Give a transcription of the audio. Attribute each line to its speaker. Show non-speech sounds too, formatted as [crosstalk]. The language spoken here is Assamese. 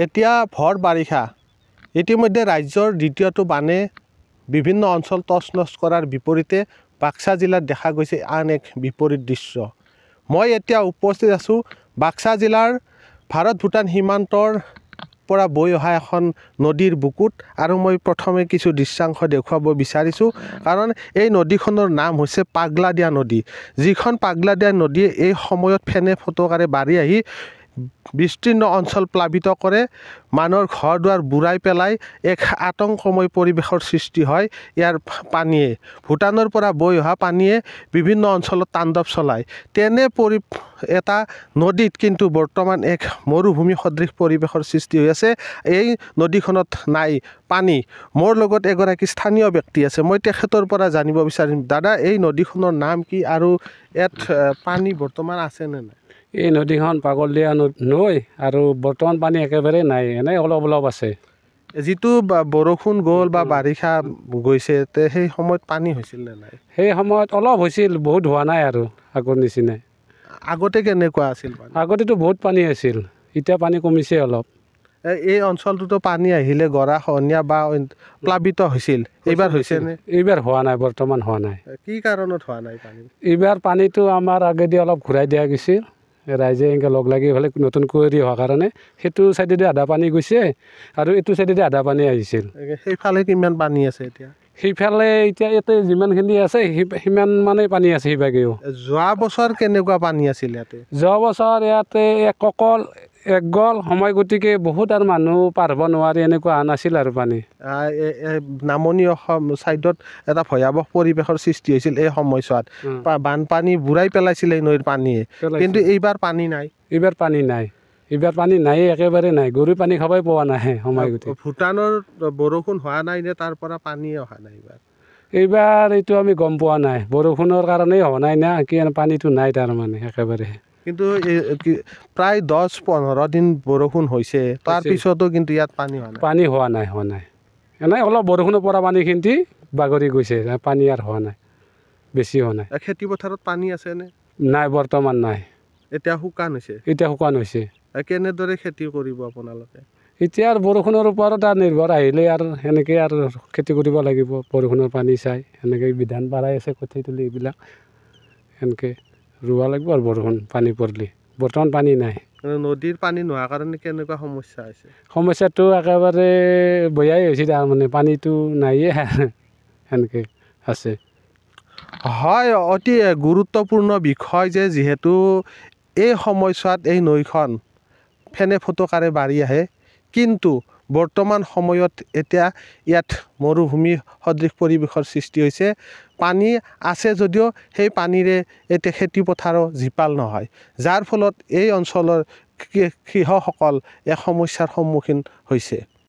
Speaker 1: এতিয়া ভৰ বাৰিষা ইতিমধ্যে ৰাজ্যৰ দ্বিতীয়টো বানে বিভিন্ন অঞ্চল তছ নচ কৰাৰ বিপৰীতে বাক্সা জিলাত দেখা গৈছে আন এক বিপৰীত দৃশ্য মই এতিয়া উপস্থিত আছোঁ বাক্সা জিলাৰ ভাৰত ভূটান সীমান্তৰ পৰা বৈ অহা এখন নদীৰ বুকুত আৰু মই প্ৰথমে কিছু দৃশ্যাংশ দেখুৱাব বিচাৰিছোঁ কাৰণ এই নদীখনৰ নাম হৈছে পাগলাদিয়া নদী যিখন পাগলাদিয়া নদীয়ে এই সময়ত ফেনে ফটকাৰে বাঢ়ি আহি বিস্তীৰ্ণ অঞ্চল প্লাৱিত কৰে মানুহৰ ঘৰ দুৱাৰ বুৰাই পেলাই এক আতংকময় পৰিৱেশৰ সৃষ্টি হয় ইয়াৰ পানীয়ে ভূটানৰ পৰা বৈ অহা পানীয়ে বিভিন্ন অঞ্চলত তাণ্ডৱ চলায় তেনে পৰি এটা নদীত কিন্তু বৰ্তমান এক মৰুভূমি সদৃশ পৰিৱেশৰ সৃষ্টি হৈ আছে এই নদীখনত নাই পানী মোৰ লগত এগৰাকী স্থানীয় ব্যক্তি আছে মই তেখেতৰ পৰা জানিব বিচাৰিম দাদা এই নদীখনৰ নাম কি আৰু ইয়াত পানী বৰ্তমান আছেনে নাই
Speaker 2: এই নদীখন পাগলীয়া নৈ আৰু বৰ্তমান পানী একেবাৰে নাই এনেই অলপ অলপ আছে যিটো বৰষুণ গ'ল বা বাৰিষা গৈছে তে সেই সময়ত পানী হৈছিল নে নাই সেই সময়ত অলপ হৈছিল বহুত হোৱা নাই আৰু আগৰ নিচিনাই আগতে কেনেকুৱা আছিল আগতেতো বহুত পানী আছিল এতিয়া পানী কমিছে অলপ এই অঞ্চলটোতো পানী আহিলে গৰা গৰাখহনীয়া বা প্লাৱিত হৈছিল এইবাৰ হৈছে নে এইবাৰ হোৱা নাই বৰ্তমান হোৱা নাই
Speaker 1: কি কাৰণত হোৱা নাই পানী
Speaker 2: এইবাৰ পানীটো আমাৰ আগেদি অলপ ঘূৰাই দিয়া গৈছিল ৰাইজে এনেকৈ লগ লাগি হ'লে নতুন কুঁৱৰী হোৱাৰ কাৰণে সেইটো চাইডেদি আধা পানী গৈছে আৰু এইটো চাইডেদি আধা পানী আহিছিল সেইফালে কিমান পানী আছে এতিয়া সেইফালে এতিয়া ইয়াতে যিমানখিনি আছে সিমান মানে পানী আছে সিভাগেও যোৱা বছৰ কেনেকুৱা পানী আছিল ইয়াতে যোৱা বছৰ ইয়াতে এককল একগল সময় গতিকে বহুত আৰু মানুহ পাৰ হ'ব নোৱাৰি এনেকুৱা হোৱা নাছিল আৰু পানী
Speaker 1: নামনি অসম ছাইডত এটা ভয়াৱহ পৰিৱেশৰ সৃষ্টি হৈছিল এই সময়ছোৱাত বানপানী বুঢ়াই পেলাইছিলে
Speaker 2: নৈৰ পানীয়ে কিন্তু এইবাৰ পানী নাই এইবাৰ পানী নাই এইবাৰ পানী নাই একেবাৰে নাই গৰু পানী খাবই পোৱা নাই সময় গতি
Speaker 1: ভূটানৰ বৰষুণ হোৱা নাই নে তাৰ পৰা পানীয়ে অহা নাই এইবাৰ
Speaker 2: এইবাৰ এইটো আমি গম পোৱা নাই বৰষুণৰ কাৰণেই হোৱা নাই না কি পানীটো নাই তাৰমানে একেবাৰে কিন্তু প্ৰায় দহ পোন্ধৰ দিন বৰষুণ হৈছে তাৰপিছতো কিন্তু ইয়াত পানী হোৱা নাই পানী হোৱা নাই হোৱা নাই এনেই অলপ বৰষুণৰ পৰা পানীখিনি বাগৰি গৈছে পানী আৰু হোৱা নাই বেছি হোৱা নাই
Speaker 1: খেতি পথাৰত পানী আছেনে
Speaker 2: নাই বৰ্তমান নাই
Speaker 1: এতিয়া শুকান হৈছে
Speaker 2: এতিয়া শুকান হৈছে
Speaker 1: কেনেদৰে খেতি কৰিব
Speaker 2: আপোনালোকে এতিয়া আৰু বৰষুণৰ ওপৰত আৰু নিৰ্ভৰ আহিলে আৰু সেনেকৈ আৰু খেতি কৰিব লাগিব বৰষুণৰ পানী চাই সেনেকৈ বিধান বাঢ়াই আছে তুলি এইবিলাক সেনেকৈ ৰোৱা লাগিব আৰু বৰষুণ পানী পৰিলে বৰ্তমান পানী নাই
Speaker 1: নদীৰ পানী নোহোৱাৰ কাৰণে কেনেকুৱা সমস্যা হৈছে
Speaker 2: সমস্যাটো একেবাৰে বেয়াই হৈছে তাৰমানে পানীটো নায়ে [laughs] সেনেকৈ আছে
Speaker 1: হয় অতি
Speaker 2: গুৰুত্বপূৰ্ণ বিষয়
Speaker 1: যে যিহেতু এই সময়ছোৱাত এই নৈখন ফেনে ফুটুকাৰে বাঢ়ি আহে কিন্তু বৰ্তমান সময়ত এতিয়া ইয়াত মৰুভূমি সদৃশ পৰিৱেশৰ সৃষ্টি হৈছে পানী আছে যদিও সেই পানীৰে এতিয়া খেতিপথাৰো জীপাল নহয় যাৰ ফলত এই অঞ্চলৰ কৃষকসকল এক সমস্যাৰ সন্মুখীন হৈছে